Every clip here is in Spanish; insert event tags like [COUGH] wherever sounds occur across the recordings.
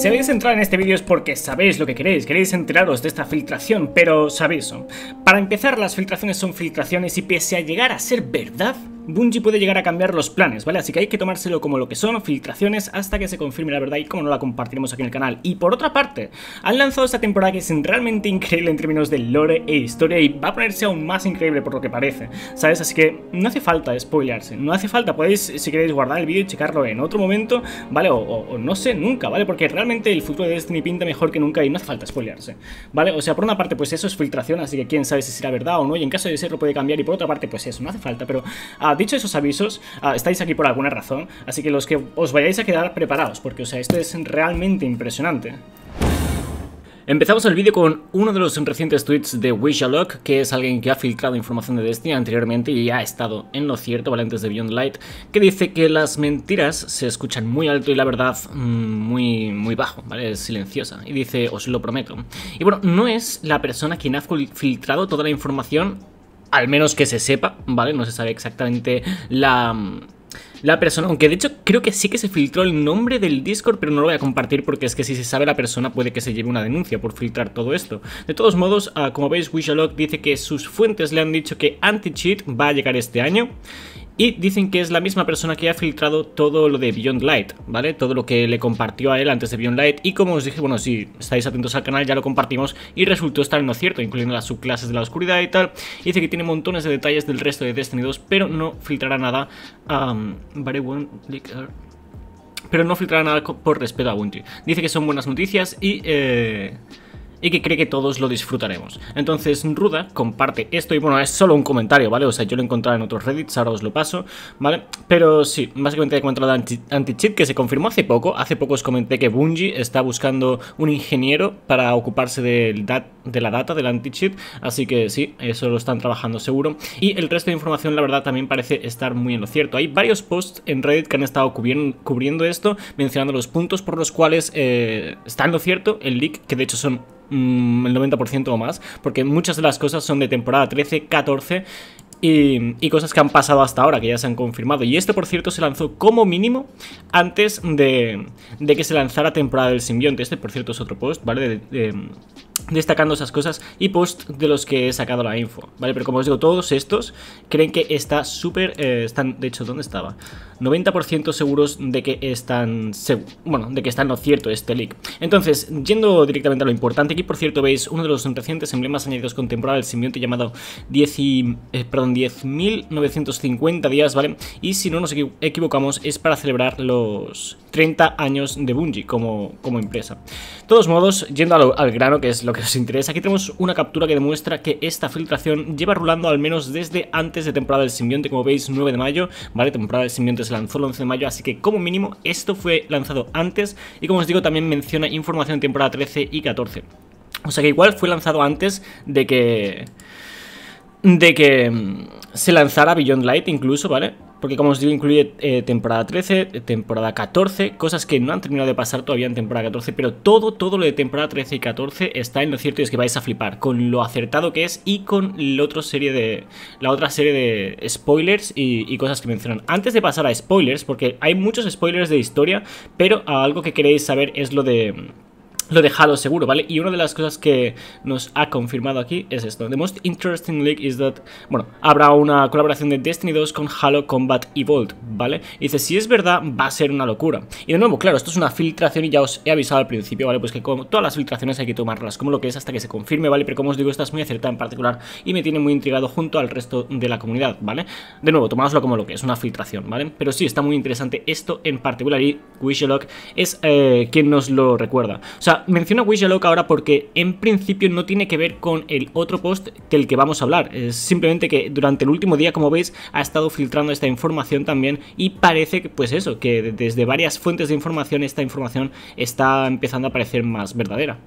Si habéis entrado en este vídeo es porque sabéis lo que queréis, queréis enteraros de esta filtración, pero sabéis, para empezar las filtraciones son filtraciones y pese a llegar a ser verdad, Bungie puede llegar a cambiar los planes, ¿vale? Así que hay que tomárselo como lo que son, filtraciones, hasta que se confirme la verdad y como no la compartiremos aquí en el canal. Y por otra parte, han lanzado esta temporada que es realmente increíble en términos de lore e historia y va a ponerse aún más increíble por lo que parece, ¿sabes? Así que no hace falta spoilearse, no hace falta, podéis, si queréis, guardar el vídeo y checarlo en otro momento, ¿vale? O, no sé, nunca, ¿vale? Porque realmente el futuro de Destiny pinta mejor que nunca y no hace falta spoilearse, ¿vale? O sea, por una parte, pues eso es filtración, así que quién sabe si será verdad o no, y en caso de serlo puede cambiar, y por otra parte, pues eso, no hace falta, pero... Ah, dicho esos avisos, ah, estáis aquí por alguna razón, así que los que os vayáis a quedar preparados, porque, o sea, esto es realmente impresionante. Empezamos el vídeo con uno de los recientes tweets de Wishalock, que es alguien que ha filtrado información de Destiny anteriormente y ha estado en lo cierto, ¿vale? Antes de Beyond Light, que dice que las mentiras se escuchan muy alto y la verdad mm, muy, muy bajo, ¿vale? Es silenciosa. Y dice, os lo prometo. Y bueno, no es la persona quien ha filtrado toda la información al menos que se sepa, ¿vale? No se sabe exactamente la, mm, la persona, aunque de hecho creo que sí que se filtró el nombre del Discord, pero no lo voy a compartir porque es que si se sabe la persona puede que se lleve una denuncia por filtrar todo esto. De todos modos, ah, como veis, Wishalock dice que sus fuentes le han dicho que Anti-Cheat va a llegar este año y dicen que es la misma persona que ha filtrado todo lo de Beyond Light, ¿vale? Todo lo que le compartió a él antes de Beyond Light. Y como os dije, bueno, si estáis atentos al canal ya lo compartimos y resultó estar en lo cierto, incluyendo las subclases de la oscuridad y tal. Y dice que tiene montones de detalles del resto de Destiny 2, pero no filtrará nada um, a... pero no filtrará nada por respeto a Bungie. Dice que son buenas noticias y... Eh, y que cree que todos lo disfrutaremos. Entonces Ruda comparte esto y bueno, es solo un comentario, ¿vale? O sea, yo lo he en otros Reddits, ahora os lo paso, ¿vale? Pero sí, básicamente he encontrado anti-cheat que se confirmó hace poco. Hace poco os comenté que Bungie está buscando un ingeniero para ocuparse del de la data del anti-cheat, así que sí, eso lo están trabajando seguro. Y el resto de información, la verdad, también parece estar muy en lo cierto. Hay varios posts en Reddit que han estado cubriendo esto, mencionando los puntos por los cuales eh, está en lo cierto el leak, que de hecho son Mm, el 90% o más, porque muchas de las cosas son de temporada 13, 14 y, cosas que han pasado hasta ahora, que ya se han confirmado. Y este, por cierto, se lanzó como mínimo antes de, que se lanzara temporada del simbionte. Este, por cierto, es otro post, ¿vale? de, destacando esas cosas y post de los que he sacado la info, ¿vale? Pero como os digo, todos estos creen que está súper, eh, están, de hecho, ¿dónde estaba? 90% seguros de que están, bueno, de que está lo cierto este leak. Entonces, yendo directamente a lo importante, aquí por cierto veis uno de los recientes emblemas añadidos con temporal, simbionte llamado 10 eh, perdón, 10.950 días, ¿vale? Y si no nos equivocamos es para celebrar los 30 años de Bungie como, como empresa. De todos modos, yendo al grano, que es lo lo que nos interesa. Aquí tenemos una captura que demuestra que esta filtración lleva rulando al menos desde antes de temporada del simbionte, como veis, 9 de mayo, ¿vale? Temporada del simbionte se lanzó el 11 de mayo, así que como mínimo esto fue lanzado antes y como os digo también menciona información de temporada 13 y 14. O sea que igual fue lanzado antes de que... De que mm, se lanzara Beyond Light incluso, ¿vale? porque como os digo incluye eh, temporada 13, temporada 14, cosas que no han terminado de pasar todavía en temporada 14, pero todo, todo lo de temporada 13 y 14 está en lo cierto y es que vais a flipar con lo acertado que es y con la otra serie de, la otra serie de spoilers y cosas que mencionan. Antes de pasar a spoilers, porque hay muchos spoilers de historia, pero algo que queréis saber es lo de lo de Halo seguro, ¿vale? Y una de las cosas que nos ha confirmado aquí es esto. The most interesting leak is that, bueno, habrá una colaboración de Destiny 2 con Halo Combat Evolved, ¿vale? Y dice, si es verdad, va a ser una locura. Y de nuevo, claro, esto es una filtración y ya os he avisado al principio, ¿vale? Pues que como todas las filtraciones hay que tomarlas como lo que es hasta que se confirme, ¿vale? Pero como os digo, esta es muy acertada en particular y me tiene muy intrigado junto al resto de la comunidad, ¿vale? De nuevo, tomáoslo como lo que es, una filtración, ¿vale? Pero sí, está muy interesante esto en particular y Wishlock es eh, quien nos lo recuerda. O sea, Menciona wish ahora porque en principio no tiene que ver con el otro post del que vamos a hablar. Es simplemente que durante el último día, como veis, ha estado filtrando esta información también y parece que, pues eso, que desde varias fuentes de información esta información está empezando a parecer más verdadera.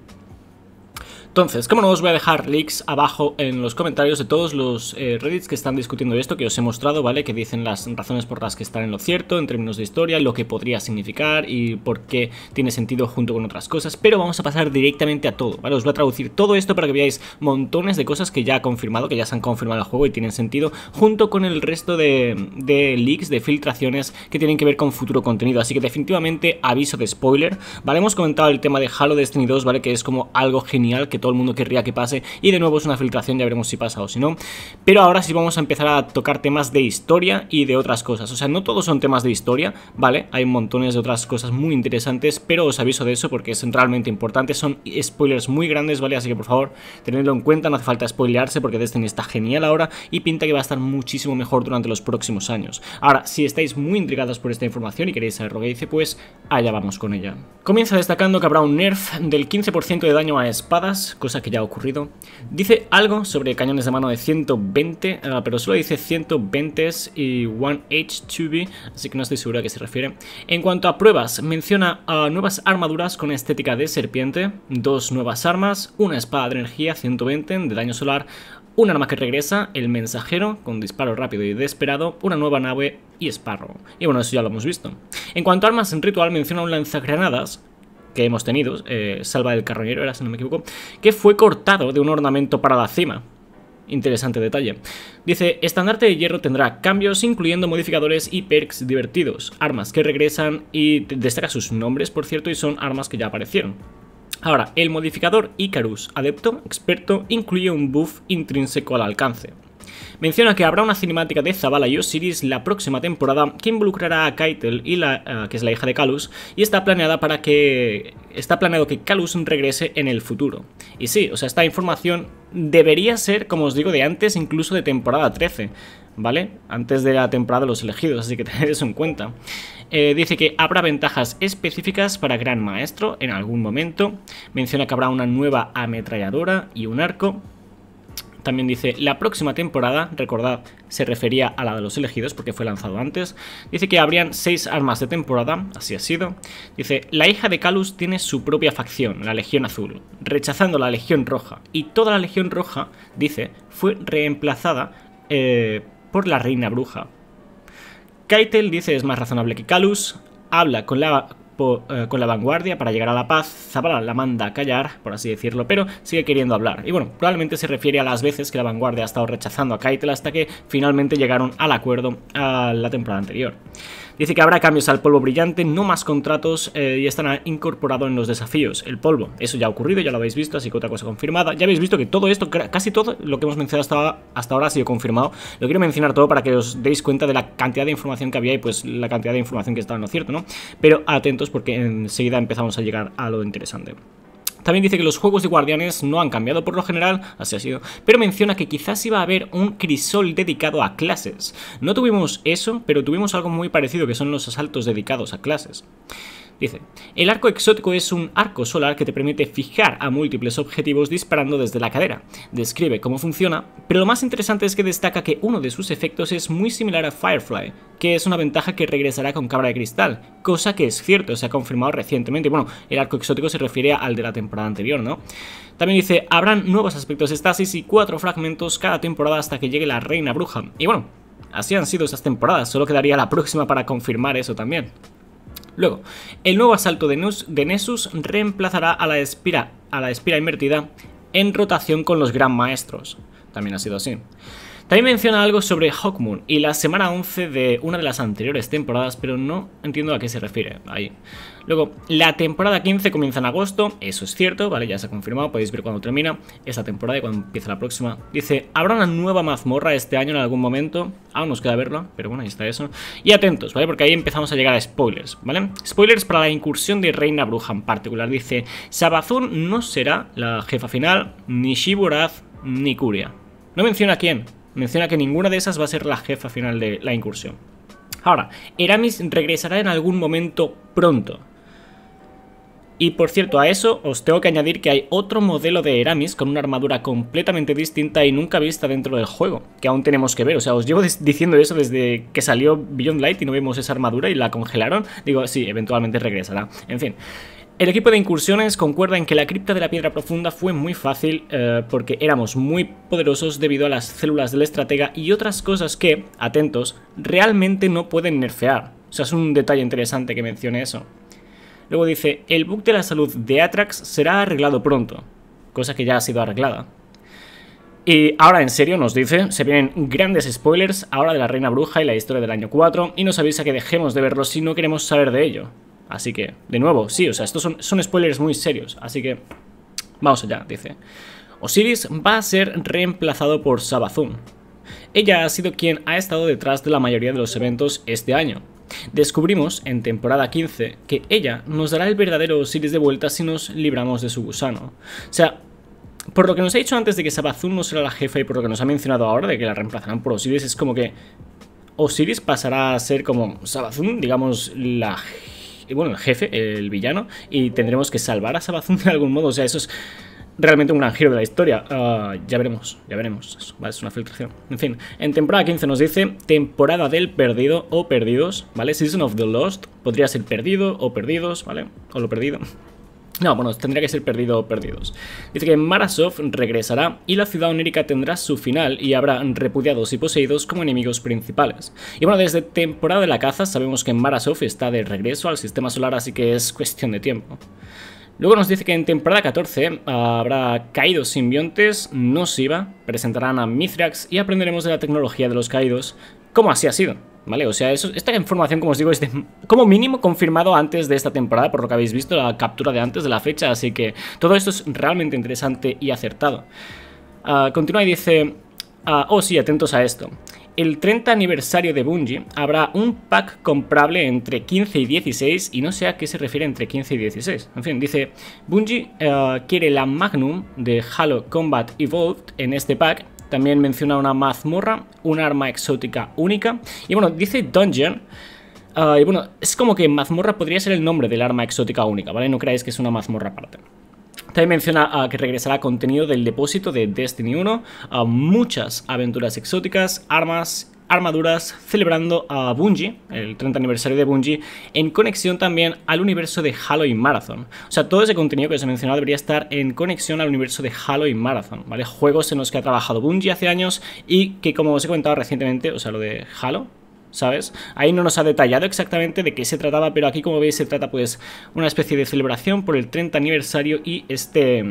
Entonces, como no, os voy a dejar leaks abajo en los comentarios de todos los eh, reddits que están discutiendo esto, que os he mostrado, ¿vale? Que dicen las razones por las que están en lo cierto, en términos de historia, lo que podría significar y por qué tiene sentido junto con otras cosas. Pero vamos a pasar directamente a todo, ¿vale? Os voy a traducir todo esto para que veáis montones de cosas que ya ha confirmado, que ya se han confirmado el juego y tienen sentido, junto con el resto de, de leaks, de filtraciones que tienen que ver con futuro contenido. Así que definitivamente aviso de spoiler, ¿vale? Hemos comentado el tema de Halo Destiny 2, ¿vale? Que es como algo genial que todo el mundo querría que pase. Y de nuevo es una filtración, ya veremos si pasa o si no. Pero ahora sí vamos a empezar a tocar temas de historia y de otras cosas. O sea, no todos son temas de historia, ¿vale? Hay montones de otras cosas muy interesantes, pero os aviso de eso porque es realmente importante. Son spoilers muy grandes, ¿vale? Así que por favor, tenedlo en cuenta, no hace falta spoilearse porque Destiny está genial ahora y pinta que va a estar muchísimo mejor durante los próximos años. Ahora, si estáis muy intrigados por esta información y queréis saber lo que dice, pues allá vamos con ella. Comienza destacando que habrá un nerf del 15% de daño a espadas, cosa que ya ha ocurrido. Dice algo sobre cañones de mano de 120, ah, pero solo dice 120 y 1H2B, así que no estoy seguro a qué se refiere. En cuanto a pruebas, menciona nuevas armaduras con estética de serpiente, dos nuevas armas, una espada de energía 120 de daño solar, un arma que regresa, el mensajero, con disparo rápido y desesperado, una nueva nave y esparro Y bueno, eso ya lo hemos visto. En cuanto a armas en ritual, menciona un lanzagranadas, que hemos tenido, eh, Salva del Carroñero era, si no me equivoco, que fue cortado de un ornamento para la cima. Interesante detalle. Dice, estandarte de hierro tendrá cambios incluyendo modificadores y perks divertidos, armas que regresan y destaca sus nombres, por cierto, y son armas que ya aparecieron. Ahora, el modificador Icarus, adepto, experto, incluye un buff intrínseco al alcance. Menciona que habrá una cinemática de Zavala y Osiris la próxima temporada que involucrará a Keitel, y la, eh, que es la hija de Kalus, y está planeada para que. Está planeado que Kalus regrese en el futuro. Y sí, o sea, esta información debería ser, como os digo, de antes incluso de temporada 13. ¿vale? Antes de la temporada de los elegidos, así que [LAUGHS] tened eso en cuenta. Eh, dice que habrá ventajas específicas para Gran Maestro en algún momento. Menciona que habrá una nueva ametralladora y un arco. También dice, la próxima temporada, recordad, se refería a la de los elegidos porque fue lanzado antes. Dice que habrían seis armas de temporada, así ha sido. Dice, la hija de Calus tiene su propia facción, la Legión Azul, rechazando la Legión Roja. Y toda la Legión Roja, dice, fue reemplazada eh, por la Reina Bruja. Keitel dice es más razonable que Calus, habla con la eh, con la vanguardia para llegar a la paz, Zabala la manda a callar, por así decirlo, pero sigue queriendo hablar. Y bueno, probablemente se refiere a las veces que la vanguardia ha estado rechazando a Keitel hasta que finalmente llegaron al acuerdo a la temporada anterior. Dice que habrá cambios al polvo brillante, no más contratos eh, y estará incorporado en los desafíos el polvo. Eso ya ha ocurrido, ya lo habéis visto, así que otra cosa confirmada. Ya habéis visto que todo esto, casi todo lo que hemos mencionado hasta, hasta ahora ha sido confirmado. Lo quiero mencionar todo para que os deis cuenta de la cantidad de información que había y pues la cantidad de información que estaba en lo cierto, ¿no? Pero atentos porque enseguida empezamos a llegar a lo interesante. También dice que los juegos de guardianes no han cambiado por lo general, así ha sido, pero menciona que quizás iba a haber un crisol dedicado a clases. No tuvimos eso, pero tuvimos algo muy parecido que son los asaltos dedicados a clases. Dice, el arco exótico es un arco solar que te permite fijar a múltiples objetivos disparando desde la cadera. Describe cómo funciona, pero lo más interesante es que destaca que uno de sus efectos es muy similar a Firefly, que es una ventaja que regresará con cabra de cristal, cosa que es cierto, se ha confirmado recientemente. Bueno, el arco exótico se refiere al de la temporada anterior, ¿no? También dice, habrán nuevos aspectos estasis y cuatro fragmentos cada temporada hasta que llegue la reina bruja. Y bueno, así han sido esas temporadas, solo quedaría la próxima para confirmar eso también. Luego, el nuevo asalto de, Nessus reemplazará a la, espira, a la espira invertida en rotación con los gran maestros. También ha sido así. También menciona algo sobre Hawkmoon y la semana 11 de una de las anteriores temporadas, pero no entiendo a qué se refiere ahí. Luego, la temporada 15 comienza en agosto, eso es cierto, ¿vale? Ya se ha confirmado, podéis ver cuándo termina esta temporada y cuándo empieza la próxima. Dice, habrá una nueva mazmorra este año en algún momento, aún nos queda verla pero bueno, ahí está eso. Y atentos, ¿vale? Porque ahí empezamos a llegar a spoilers, ¿vale? Spoilers para la incursión de Reina Bruja en particular. Dice, Sabazun no será la jefa final, ni Shiburaz, ni Kuria, No menciona a quién, Menciona que ninguna de esas va a ser la jefa final de la incursión. Ahora, Eramis regresará en algún momento pronto. Y por cierto, a eso os tengo que añadir que hay otro modelo de Eramis con una armadura completamente distinta y nunca vista dentro del juego, que aún tenemos que ver. O sea, os llevo diciendo eso desde que salió Beyond Light y no vimos esa armadura y la congelaron. Digo, sí, eventualmente regresará. En fin. El equipo de incursiones concuerda en que la cripta de la piedra profunda fue muy fácil eh, porque éramos muy poderosos debido a las células del estratega y otras cosas que, atentos, realmente no pueden nerfear. O sea, es un detalle interesante que mencione eso. Luego dice, el bug de la salud de Atrax será arreglado pronto, cosa que ya ha sido arreglada. Y ahora en serio nos dice, se vienen grandes spoilers ahora de la Reina Bruja y la historia del año 4 y nos avisa que dejemos de verlo si no queremos saber de ello. Así que, de nuevo, sí, o sea, estos son, spoilers muy serios. Así que, vamos allá, dice. Osiris va a ser reemplazado por Sabazún Ella ha sido quien ha estado detrás de la mayoría de los eventos este año. Descubrimos en temporada 15 que ella nos dará el verdadero Osiris de vuelta si nos libramos de su gusano. O sea, por lo que nos ha dicho antes de que Sabazún no será la jefa y por lo que nos ha mencionado ahora de que la reemplazarán por Osiris, es como que Osiris pasará a ser como Sabazun, digamos, la jefa bueno, el jefe, el villano, y tendremos que salvar a sabazón de algún modo. O sea, eso es realmente un gran giro de la historia. Ah, ya veremos, ya veremos. Es una filtración. En fin, en temporada 15 nos dice temporada del perdido o perdidos, ¿vale? Season of the Lost podría ser perdido o perdidos, ¿vale? O lo perdido. No, bueno, tendría que ser perdido o perdidos. Dice que Marasov regresará y la ciudad onírica tendrá su final y habrá repudiados y poseídos como enemigos principales. Y bueno, desde temporada de la caza sabemos que Marasov está de regreso al sistema solar, así que es cuestión de tiempo. Luego nos dice que en temporada 14 habrá caídos simbiontes, no va, presentarán a Mithrax y aprenderemos de la tecnología de los caídos, como así ha sido. ¿Vale? O sea, eso, esta información, como os digo, es como mínimo confirmado antes de esta temporada, por lo que habéis visto, la captura de antes de la fecha, así que todo esto es realmente interesante y acertado. Ah, continúa y dice, ah, oh sí, atentos a esto. El 30 aniversario de Bungie habrá un pack comprable entre 15 y 16 y no sé a qué se refiere entre 15 y 16. En fin, dice, Bungie ah, quiere la Magnum de Halo Combat Evolved en este pack también menciona una mazmorra, un arma exótica única. Y bueno, dice dungeon. Ah, y bueno, es como que mazmorra podría ser el nombre del arma exótica única, ¿vale? No creáis que es una mazmorra aparte. También menciona ah, que regresará contenido del depósito de Destiny 1, a muchas aventuras exóticas, armas armaduras celebrando a Bungie, el 30 aniversario de Bungie, en conexión también al universo de Halo y Marathon. O sea, todo ese contenido que os he mencionado debería estar en conexión al universo de Halo y Marathon, ¿vale? Juegos en los que ha trabajado Bungie hace años y que como os he comentado recientemente, o sea, lo de Halo, ¿sabes? Ahí no nos ha detallado exactamente de qué se trataba, pero aquí como veis se trata pues una especie de celebración por el 30 aniversario y este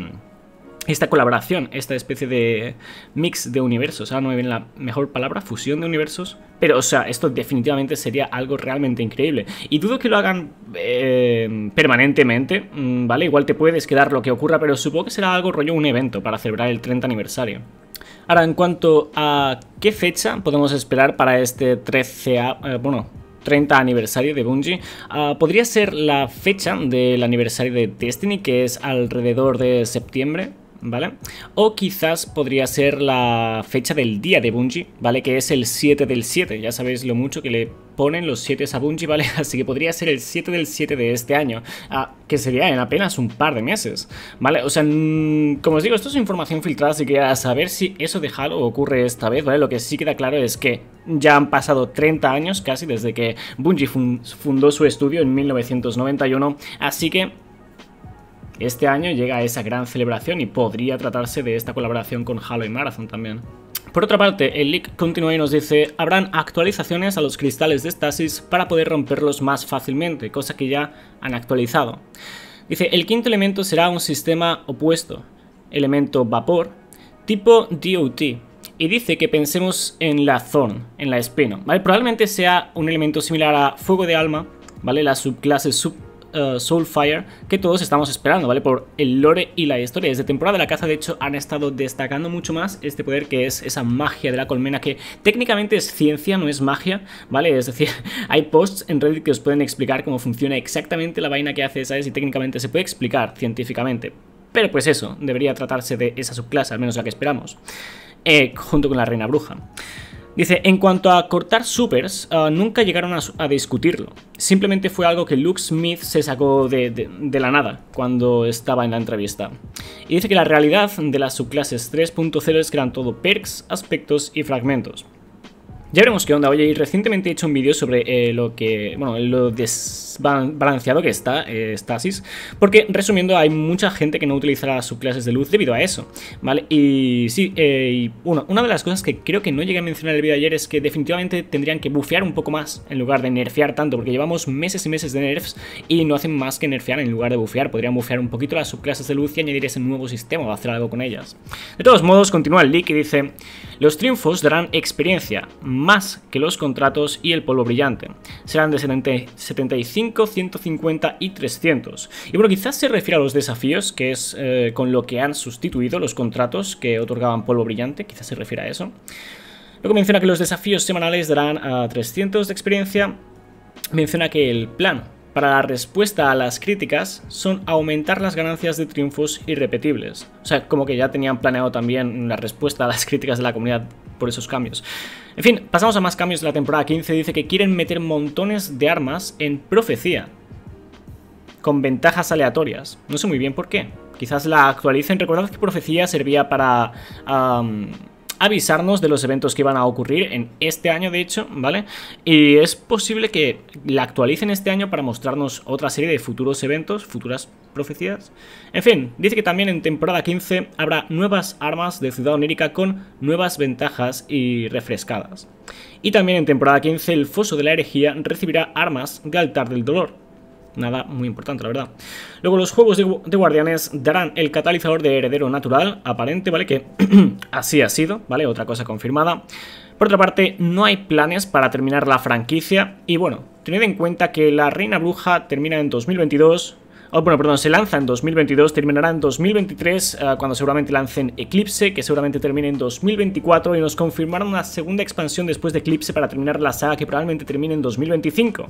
esta colaboración, esta especie de mix de universos, ahora no me viene la mejor palabra, fusión de universos, pero o sea, esto definitivamente sería algo realmente increíble. Y dudo que lo hagan eh, permanentemente, mm, ¿vale? Igual te puedes quedar lo que ocurra, pero supongo que será algo rollo un evento para celebrar el 30 aniversario. Ahora, en cuanto a qué fecha podemos esperar para este 13 30 eh, aniversario de Bungie, ah, podría ser la fecha del aniversario de Destiny, que es alrededor de septiembre, ¿vale? O quizás podría ser la fecha del día de Bungie, ¿vale? Que es el 7 del 7, ya sabéis lo mucho que le ponen los 7 a Bungie, ¿vale? [LAUGHS] Así que podría ser el 7 del 7 de este año, ah, que sería en apenas un par de meses, ¿vale? O sea, mm, como os digo, esto es información filtrada, así que a saber si eso de Halo ocurre esta vez, ¿vale? Lo que sí queda claro es que ya han pasado 30 años casi desde que Bungie fundó su estudio en 1991, así que este año llega esa gran celebración y podría tratarse de esta colaboración con Halo y Marathon también. Por otra parte, el leak continúa y nos dice, habrán actualizaciones a los cristales de Stasis para poder romperlos más fácilmente, cosa que ya han actualizado. Dice, el quinto elemento será un sistema opuesto, elemento vapor, tipo DOT, y dice que pensemos en la Thorn, en la Espino, ¿vale? Probablemente sea un elemento similar a Fuego de Alma, ¿vale? La subclase sub eh, Soulfire que todos estamos esperando, ¿vale? Por el lore y la historia. Desde temporada de la caza, de hecho, han estado destacando mucho más este poder que es esa magia de la colmena que técnicamente es ciencia, no es magia, ¿vale? Es decir, [LAUGHS] hay posts en Reddit que os pueden explicar cómo funciona exactamente la vaina que hace, ¿sabes? Y técnicamente se puede explicar científicamente. Pero pues eso, debería tratarse de esa subclase, al menos la que esperamos, eh, junto con la reina bruja. Dice, en cuanto a cortar supers, ah, nunca llegaron a, discutirlo. Simplemente fue algo que Luke Smith se sacó de, de, la nada cuando estaba en la entrevista. Y dice que la realidad de las subclases 3.0 es que eran todo perks, aspectos y fragmentos. Ya veremos qué onda. Oye, y recientemente he hecho un vídeo sobre eh, lo que, bueno, lo desbalanceado que está eh, Stasis, porque resumiendo, hay mucha gente que no utilizará subclases de luz debido a eso, ¿vale? Y sí, eh, una, una de las cosas que creo que no llegué a mencionar en el vídeo ayer es que definitivamente tendrían que bufear un poco más en lugar de nerfear tanto, porque llevamos meses y meses de nerfs y no hacen más que nerfear en lugar de bufear. Podrían bufear un poquito las subclases de luz y añadir ese nuevo sistema o hacer algo con ellas. De todos modos, continúa el leak y dice... Los triunfos darán experiencia, más que los contratos y el polvo brillante. Serán de 75, 150 y 300. Y bueno, quizás se refiere a los desafíos, que es eh, con lo que han sustituido los contratos que otorgaban polvo brillante, quizás se refiere a eso. Luego menciona que los desafíos semanales darán a 300 de experiencia. Menciona que el plan para la respuesta a las críticas son aumentar las ganancias de triunfos irrepetibles. O sea, como que ya tenían planeado también la respuesta a las críticas de la comunidad por esos cambios. En fin, pasamos a más cambios de la temporada 15. Dice que quieren meter montones de armas en profecía. Con ventajas aleatorias. No sé muy bien por qué. Quizás la actualicen. Recordad que profecía servía para avisarnos de los eventos que van a ocurrir en este año, de hecho, ¿vale? Y es posible que la actualicen este año para mostrarnos otra serie de futuros eventos, futuras profecías. En fin, dice que también en temporada 15 habrá nuevas armas de Ciudad Onírica con nuevas ventajas y refrescadas. Y también en temporada 15 el Foso de la Herejía recibirá armas de Altar del Dolor nada muy importante, la verdad. Luego los juegos de, guardianes darán el catalizador de heredero natural aparente, ¿vale? Que [CLEARS THROAT] así ha sido, ¿vale? Otra cosa confirmada. Por otra parte, no hay planes para terminar la franquicia y bueno, tened en cuenta que la Reina Bruja termina en 2022, Oh, bueno, perdón, se lanza en 2022, terminará en 2023, eh, cuando seguramente lancen Eclipse, que seguramente termine en 2024, y nos confirmaron una segunda expansión después de Eclipse para terminar la saga, que probablemente termine en 2025.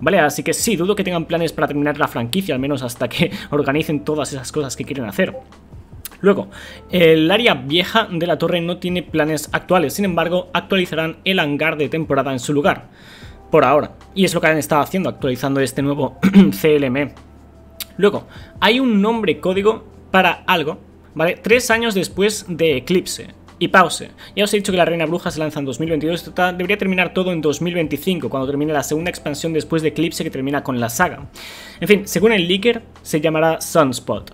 Vale, así que sí, dudo que tengan planes para terminar la franquicia, al menos hasta que [LAUGHS] organicen todas esas cosas que quieren hacer. Luego, el área vieja de la torre no tiene planes actuales, sin embargo, actualizarán el hangar de temporada en su lugar, por ahora. Y es lo que han estado haciendo, actualizando este nuevo CLM. [CLEARS THROAT] Luego, hay un nombre código para algo, ¿vale? Tres años después de Eclipse. Y pause. Ya os he dicho que la Reina Bruja se lanza en 2022. debería terminar todo en 2025, cuando termine la segunda expansión después de Eclipse que termina con la saga. En fin, según el leaker, se llamará Sunspot.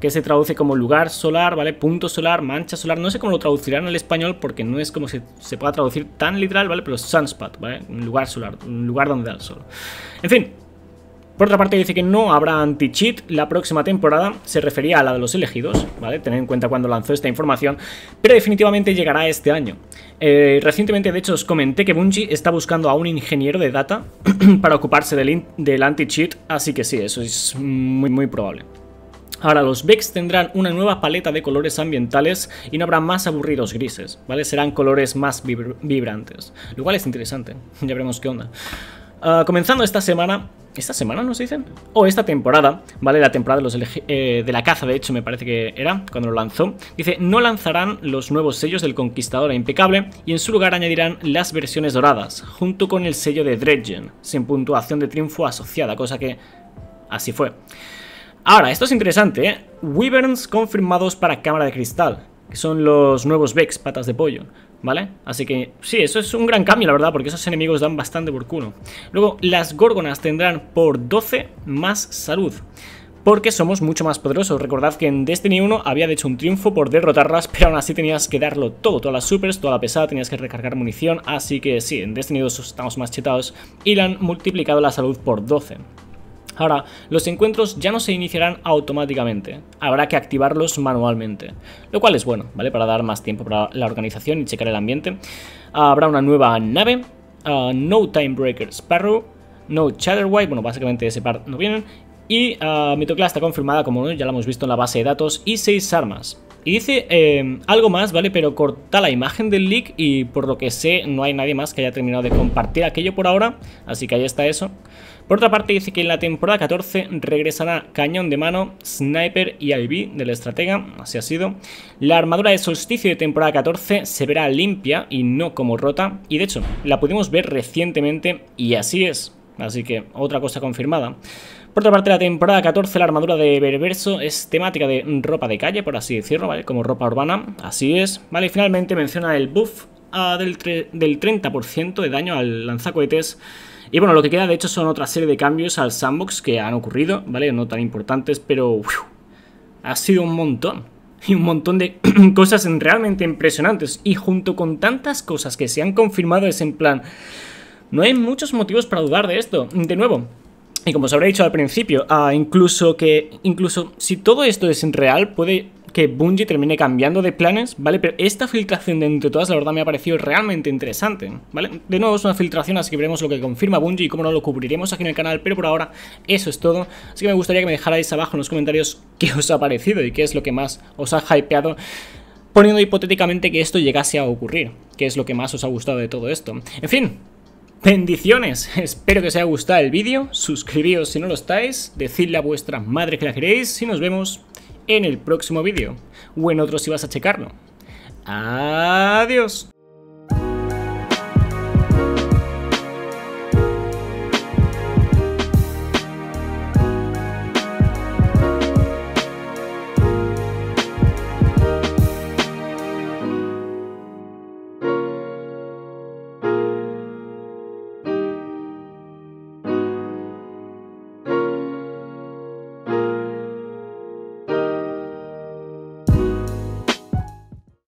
Que se traduce como lugar solar, ¿vale? Punto solar, mancha solar. No sé cómo lo traducirán al español porque no es como se pueda traducir tan literal, ¿vale? Pero Sunspot, ¿vale? Un lugar solar, un lugar donde da el sol. En fin, por otra parte dice que no habrá anti-cheat la próxima temporada, se refería a la de los elegidos, ¿vale? Tener en cuenta cuando lanzó esta información, pero definitivamente llegará este año. Eh, recientemente de hecho os comenté que Bungie está buscando a un ingeniero de data [CLEARS THROAT] para ocuparse del, anti-cheat, así que sí, eso es muy muy probable. Ahora, los Becks tendrán una nueva paleta de colores ambientales y no habrá más aburridos grises, ¿vale? Serán colores más vibrantes, lo cual es interesante, [LAUGHS] ya veremos qué onda. Ah, comenzando esta semana, ¿esta semana nos dicen? O oh, esta temporada, ¿vale? La temporada de, los eh, de la caza, de hecho, me parece que era cuando lo lanzó. Dice, no lanzarán los nuevos sellos del Conquistador Impecable y en su lugar añadirán las versiones doradas, junto con el sello de Dredgen, sin puntuación de triunfo asociada, cosa que así fue. Ahora, esto es interesante, ¿eh? Wyverns confirmados para cámara de cristal, que son los nuevos Vex, patas de pollo. ¿Vale? Así que sí, eso es un gran cambio, la verdad, porque esos enemigos dan bastante por culo. Luego, las górgonas tendrán por 12 más salud porque somos mucho más poderosos. Recordad que en Destiny 1 había hecho un triunfo por derrotarlas, [LAUGHS] pero aún así tenías que darlo todo, todas las supers, toda la pesada, tenías que recargar munición, así que sí, en Destiny 2 estamos más chetados y le han multiplicado la salud por 12. Ahora, los encuentros ya no se iniciarán automáticamente, habrá que activarlos manualmente, lo cual es bueno, ¿vale? Para dar más tiempo para la organización y checar el ambiente. Habrá una nueva nave, ah, No Time Breaker Sparrow, No Chatterwhite, bueno, básicamente ese par no vienen, y ah, mi está confirmada, como ya la hemos visto en la base de datos, y seis armas. Y dice em, algo más, ¿vale? Pero corta la imagen del leak y por lo que sé no hay nadie más que haya terminado de compartir aquello por ahora, así que ahí está eso. Por otra parte, dice que en la temporada 14 regresará cañón de mano, sniper y de del estratega, así ha sido. La armadura de solsticio de temporada 14 se verá limpia y no como rota, y de hecho, la pudimos ver recientemente y así es. Así que otra cosa confirmada. Por otra parte, la temporada 14, la armadura de Berberso es temática de ropa de calle, por así decirlo, ¿vale? Como ropa urbana, así es. Vale, y finalmente menciona el buff ah, del 30% de daño al lanzacohetes y bueno, lo que queda de hecho son otra serie de cambios al sandbox que han ocurrido, ¿vale? No tan importantes, pero ha sido un montón. Y un montón de [CLEARS THROAT] cosas realmente impresionantes. Y junto con tantas cosas que se han confirmado es en plan... No hay muchos motivos para dudar de esto. De nuevo, y como os habré dicho al principio, ah, incluso que incluso si todo esto es real, puede que Bungie termine cambiando de planes, ¿vale? Pero esta filtración de entre todas, la verdad, me ha parecido realmente interesante, ¿vale? De nuevo es una filtración, así que veremos lo que confirma Bungie y cómo no lo cubriremos aquí en el canal, pero por ahora eso es todo. Así que me gustaría que me dejarais abajo en los comentarios [LAUGHS] qué os ha parecido y qué es lo que más os ha hypeado poniendo hipotéticamente que esto llegase a ocurrir, qué es lo que más os ha gustado de todo esto. En fin, bendiciones, [LAUGHS] espero que os haya gustado el vídeo, suscribíos si no lo estáis, decidle a vuestra madre que la queréis y nos vemos en el próximo vídeo o en otro si vas a checarlo. Adiós.